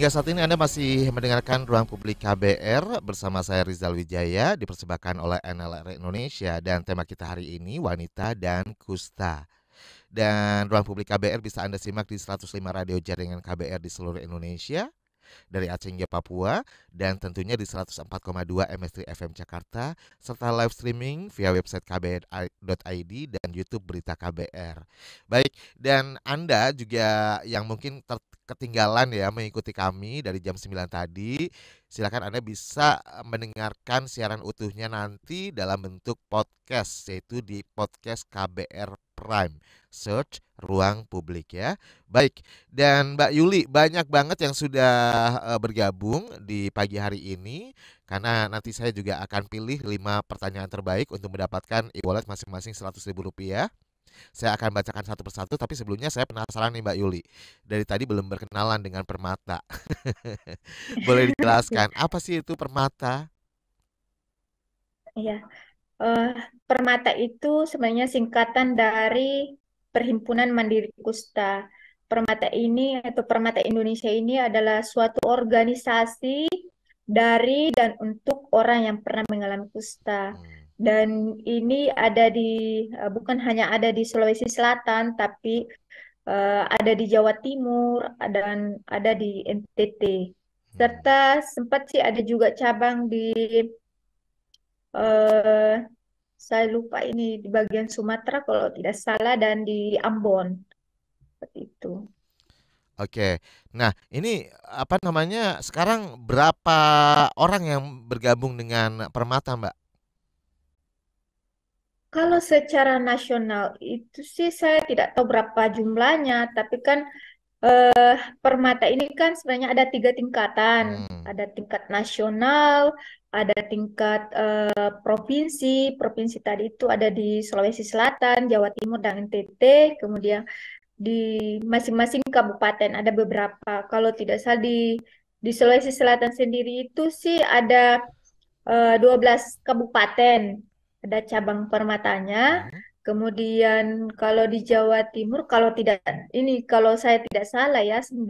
Hingga saat ini Anda masih mendengarkan Ruang Publik KBR bersama saya Rizal Wijaya dipersembahkan oleh NLR Indonesia dan tema kita hari ini wanita dan kusta. Dan Ruang Publik KBR bisa Anda simak di 105 radio jaringan KBR di seluruh Indonesia dari Aceh hingga Papua dan tentunya di 104,2 MS3 FM Jakarta serta live streaming via website kbr.id dan YouTube Berita KBR. Baik, dan Anda juga yang mungkin ter ketinggalan ya mengikuti kami dari jam 9 tadi, silakan Anda bisa eh, mendengarkan siaran utuhnya nanti dalam bentuk podcast yaitu di podcast KBR Prime. Search ruang publik ya. Baik, dan Mbak Yuli banyak banget yang sudah eh, bergabung di pagi hari ini karena nanti saya juga akan pilih lima pertanyaan terbaik untuk mendapatkan e-wallet masing-masing ribu rupiah. Saya akan bacakan satu persatu, tapi sebelumnya saya penasaran nih Mbak Yuli. Dari tadi belum berkenalan dengan permata. Boleh dijelaskan, apa sih itu permata? Iya, uh, permata itu sebenarnya singkatan dari Perhimpunan Mandiri Kusta. Permata ini atau Permata Indonesia ini adalah suatu organisasi dari dan untuk orang yang pernah mengalami kusta. Hmm dan ini ada di eh, bukan hanya ada di Sulawesi Selatan tapi uh, ada di Jawa Timur dan ada di NTT serta hmm. sempat sih ada juga cabang di uh, saya lupa ini di bagian Sumatera kalau tidak salah dan di Ambon seperti itu. Oke, nah ini apa namanya sekarang berapa orang yang bergabung dengan Permata Mbak? Kalau secara nasional itu sih saya tidak tahu berapa jumlahnya, tapi kan eh, permata ini kan sebenarnya ada tiga tingkatan, hmm. ada tingkat nasional, ada tingkat eh, provinsi, provinsi tadi itu ada di Sulawesi Selatan, Jawa Timur dan NTT, kemudian di masing-masing kabupaten ada beberapa. Kalau tidak salah di di Sulawesi Selatan sendiri itu sih ada eh, 12 kabupaten ada cabang permatanya. Hmm. Kemudian kalau di Jawa Timur, kalau tidak ini kalau saya tidak salah ya 9,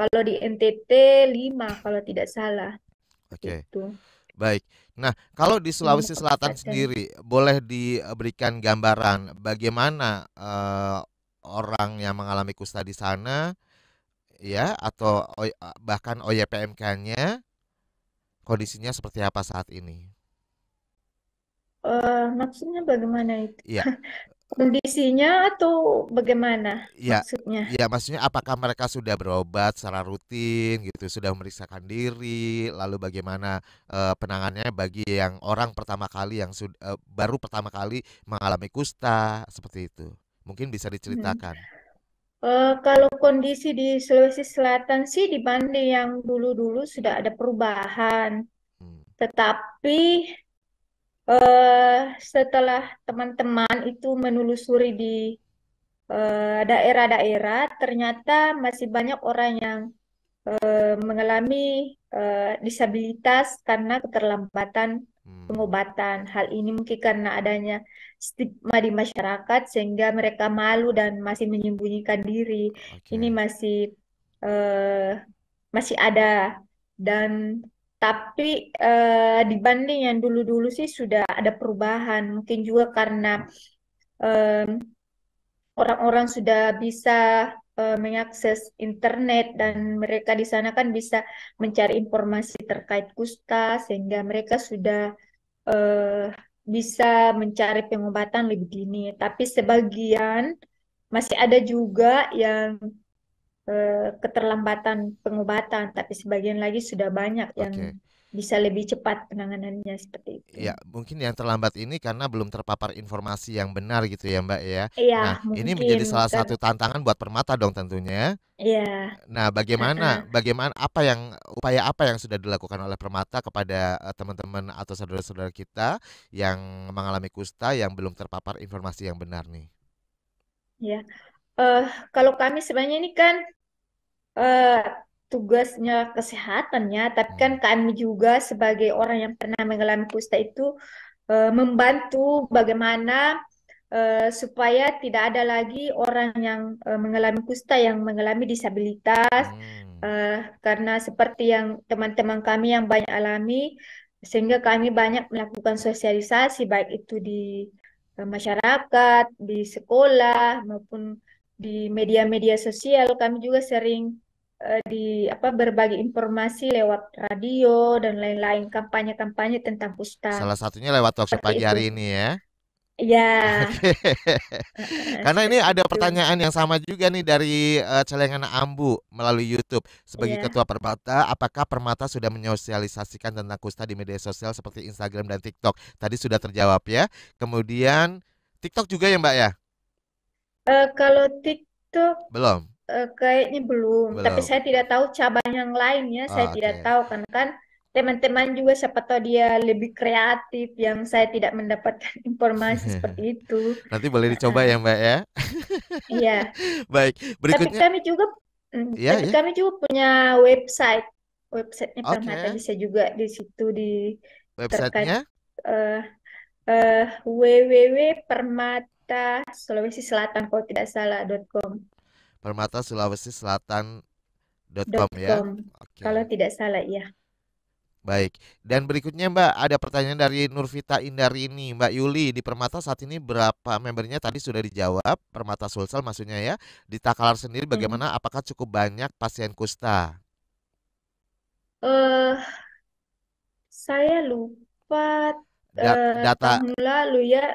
kalau di NTT 5 kalau tidak salah. Oke. Okay. Gitu. Baik. Nah, kalau di Sulawesi Selatan sendiri boleh diberikan gambaran bagaimana uh, orang yang mengalami kusta di sana ya atau bahkan OYPMK-nya kondisinya seperti apa saat ini? Uh, maksudnya bagaimana itu? Ya. Kondisinya atau bagaimana ya, maksudnya? Ya, maksudnya apakah mereka sudah berobat secara rutin gitu, sudah memeriksakan diri, lalu bagaimana uh, penanganannya bagi yang orang pertama kali yang sudah eh, uh, baru pertama kali mengalami kusta seperti itu. Mungkin bisa hmm. diceritakan. Hmm. Uh, kalau kondisi di Sulawesi Selatan sih dibanding yang dulu-dulu sudah ada perubahan. Hmm. Tetapi Eh, setelah teman-teman itu menelusuri di eh, daerah-daerah, ternyata masih banyak orang yang uh, mengalami uh, disabilitas karena keterlambatan hmm. pengobatan. Hal ini mungkin karena adanya stigma di masyarakat sehingga mereka malu dan masih menyembunyikan diri. Okay. Ini masih uh, masih ada dan tapi eh, dibanding yang dulu-dulu sih sudah ada perubahan mungkin juga karena eh, orang-orang sudah bisa eh, mengakses internet dan mereka di sana kan bisa mencari informasi terkait kusta sehingga mereka sudah bisa mencari pengobatan lebih dini tapi sebagian masih ada juga yang Eh, keterlambatan pengobatan, tapi sebagian lagi sudah banyak yang okay. bisa lebih cepat penanganannya seperti itu. Ya, mungkin yang terlambat ini karena belum terpapar informasi yang benar gitu ya, Mbak ya. Iya, nah, mungkin, ini menjadi salah satu tantangan buat permata dong tentunya. Iya. Nah, bagaimana uh -huh. bagaimana apa yang upaya apa yang sudah dilakukan oleh permata kepada eh, teman-teman atau saudara-saudara kita yang mengalami kusta yang belum terpapar informasi yang benar nih? Ya. Uh, kalau kami sebenarnya ini kan uh, tugasnya kesehatannya, tapi kan hmm. kami juga sebagai orang yang pernah mengalami kusta itu uh, membantu bagaimana uh, supaya tidak ada lagi orang yang uh, mengalami kusta yang mengalami disabilitas hmm. uh, karena seperti yang teman-teman kami yang banyak alami sehingga kami banyak melakukan sosialisasi baik itu di masyarakat, di sekolah maupun di media-media sosial kami juga sering uh, di apa berbagi informasi lewat radio dan lain-lain kampanye-kampanye tentang pusta Salah satunya lewat waktu pagi itu. hari ini ya. Ya. Karena ini ada pertanyaan yang sama juga nih dari uh, Celengan Ambu melalui YouTube. Sebagai ya. ketua Permata, apakah Permata sudah menyosialisasikan tentang kusta di media sosial seperti Instagram dan TikTok? Tadi sudah terjawab ya. Kemudian TikTok juga ya, Mbak ya? Eh, kalau TikTok belum. uh, kayaknya belum. belum. Tapi saya tidak tahu cabang yang lainnya. Ah, saya okay. tidak tahu karena kan teman-teman juga siapa tahu dia lebih kreatif yang saya tidak mendapatkan informasi seperti itu. Nanti boleh dicoba ah. ya Mbak ya. Iya. Baik. Berikutnya. Tapi kami juga. Mm, yeah, tapi yeah. kami juga punya website. Websitenya okay. Permata bisa juga di situ di websitenya. Terkait, uh, uh, eh, www.permata permata sulawesi selatan kalau tidak salah .com. Permata sulawesi selatan .com, .com ya. Okay. Kalau tidak salah ya. Baik, dan berikutnya Mbak ada pertanyaan dari Nurvita Indarini Mbak Yuli di Permata saat ini berapa membernya tadi sudah dijawab Permata Sulsel maksudnya ya di Takalar sendiri hmm. bagaimana hmm. apakah cukup banyak pasien kusta? Uh, saya lupa Da eh, data tahun lalu ya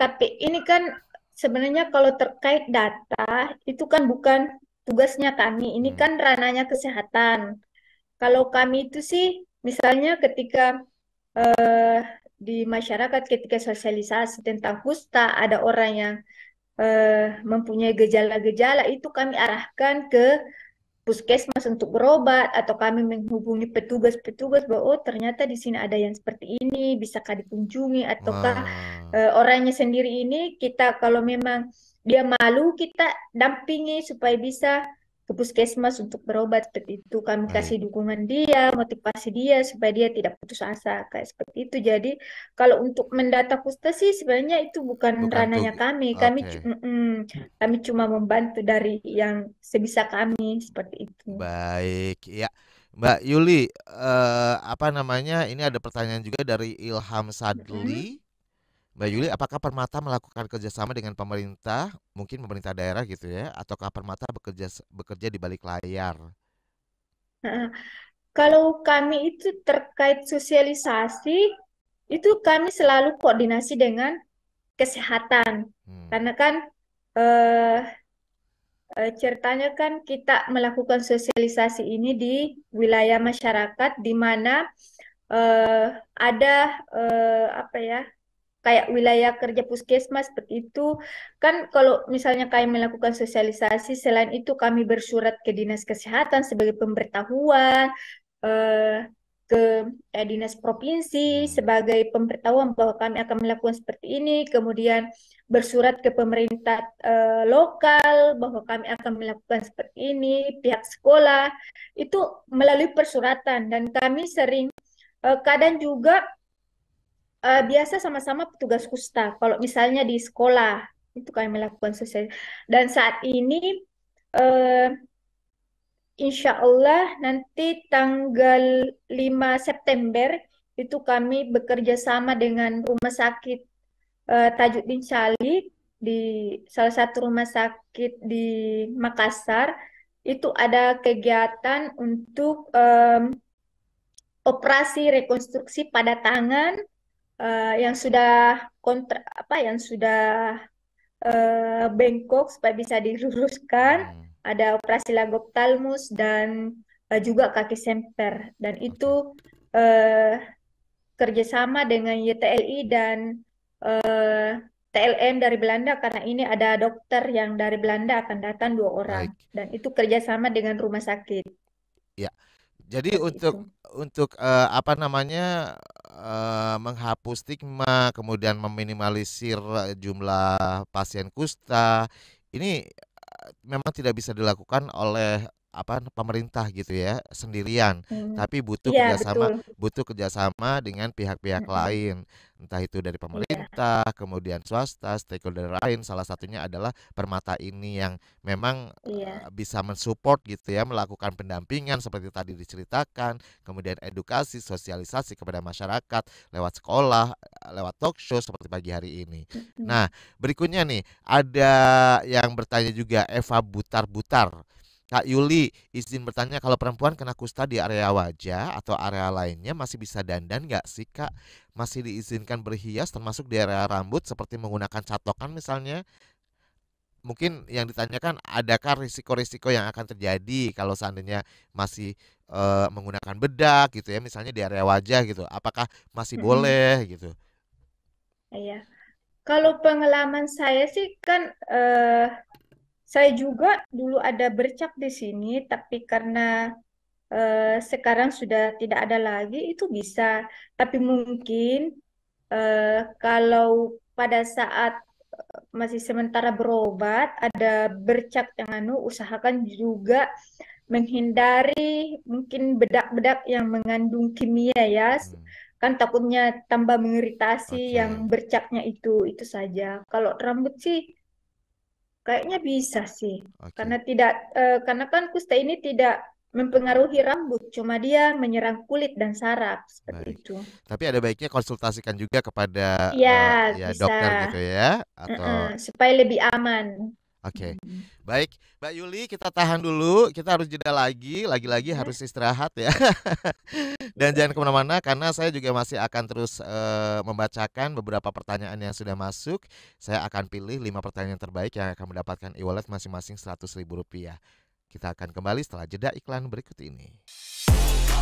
tapi ini kan sebenarnya kalau terkait data itu kan bukan tugasnya kami. Ini kan hmm. ranahnya kesehatan. Kalau kami itu sih misalnya ketika eh, di masyarakat ketika sosialisasi tentang kusta ada orang yang eh, mempunyai gejala-gejala itu kami arahkan ke puskesmas untuk berobat atau kami menghubungi petugas-petugas bahwa oh ternyata di sini ada yang seperti ini bisakah dikunjungi ataukah wow. uh, eh, orangnya sendiri ini kita kalau memang dia malu kita dampingi supaya bisa ke puskesmas untuk berobat seperti itu. Kami kasih dukungan dia, motivasi dia supaya dia tidak putus asa kayak seperti itu. Jadi kalau untuk mendata kusta sih sebenarnya itu bukan, bukan ranahnya itu. kami. Kami mm, mm, kami cuma membantu dari yang sebisa kami seperti itu. Baik, ya. Mbak Yuli, eh, apa namanya? Ini ada pertanyaan juga dari Ilham Sadli. Mm -hmm. Mbak Yuli, apakah Permata melakukan kerjasama dengan pemerintah, mungkin pemerintah daerah gitu ya, ataukah Permata bekerja bekerja di balik layar? Kalau kami itu terkait sosialisasi, itu kami selalu koordinasi dengan kesehatan, hmm. karena kan eh, eh, ceritanya kan kita melakukan sosialisasi ini di wilayah masyarakat di mana eh, ada eh, apa ya? kayak wilayah kerja puskesmas seperti itu kan kalau misalnya kami melakukan sosialisasi selain itu kami bersurat ke dinas kesehatan sebagai pemberitahuan eh, ke eh, dinas provinsi sebagai pemberitahuan bahwa kami akan melakukan seperti ini kemudian bersurat ke pemerintah eh, lokal bahwa kami akan melakukan seperti ini pihak sekolah itu melalui persuratan dan kami sering eh, kadang juga uh, biasa sama-sama petugas kusta. Kalau misalnya di sekolah itu kami lakukan sosial. Dan saat ini uh, insya Allah nanti tanggal 5 September itu kami bekerja sama dengan rumah sakit uh, eh, Tajuddin Syali di salah satu rumah sakit di Makassar itu ada kegiatan untuk um, operasi rekonstruksi pada tangan uh, yang sudah kontra apa yang sudah uh, bengkok supaya bisa diluruskan. Hmm. Ada operasi lagoptalmus dan uh, juga kaki semper dan itu uh, kerjasama dengan YTLI dan uh, TLM dari Belanda karena ini ada dokter yang dari Belanda akan datang dua orang Baik. dan itu kerjasama dengan rumah sakit. Ya, jadi Seperti untuk itu untuk uh, apa namanya, uh, menghapus stigma, kemudian meminimalisir jumlah pasien kusta, ini, memang tidak bisa dilakukan oleh apa pemerintah gitu ya sendirian hmm. tapi butuh ya, kerjasama betul. butuh kerjasama dengan pihak-pihak hmm. lain entah itu dari iya. pemerintah ya. kemudian swasta stakeholder lain salah satunya adalah permata ini yang memang ya. bisa mensupport gitu ya melakukan pendampingan seperti tadi diceritakan kemudian edukasi sosialisasi kepada masyarakat lewat sekolah eh, lewat talk show seperti pagi hari ini hmm. nah berikutnya nih ada yang bertanya juga Eva butar-butar Kak Yuli, izin bertanya kalau perempuan kena kusta di area wajah atau area lainnya masih bisa dandan nggak sih kak? Masih diizinkan berhias termasuk di area rambut seperti menggunakan catokan misalnya? Mungkin yang ditanyakan adakah risiko-risiko yang akan terjadi kalau seandainya masih e, menggunakan bedak gitu ya misalnya di area wajah gitu? Apakah masih hmm boleh gitu? Iya. Kalau pengalaman saya sih kan eh, saya juga dulu ada bercak di sini, tapi karena eh, sekarang sudah tidak ada lagi, itu bisa. Tapi mungkin eh, kalau pada saat eh, masih sementara berobat, ada bercak yang anu, usahakan juga menghindari mungkin bedak-bedak yang mengandung kimia ya. Hmm. Kan takutnya tambah mengiritasi okay. yang bercaknya itu, itu saja. Kalau rambut sih Kayaknya bisa sih, okay. karena tidak uh, karena kan kusta ini tidak mempengaruhi rambut, cuma dia menyerang kulit dan saraf seperti Baik. itu. Tapi ada baiknya konsultasikan juga kepada iya, eh, ya, uh, ya dokter gitu ya, atau uh -uh, supaya lebih aman. Oke, okay. baik, Mbak Yuli, kita tahan dulu. Kita harus jeda lagi, lagi-lagi iya. harus istirahat ya. Dan jangan kemana-mana karena saya juga masih akan terus uh, membacakan beberapa pertanyaan yang sudah masuk. Saya akan pilih lima pertanyaan terbaik yang akan mendapatkan e-wallet masing-masing seratus ribu rupiah. Kita akan kembali setelah jeda iklan berikut ini.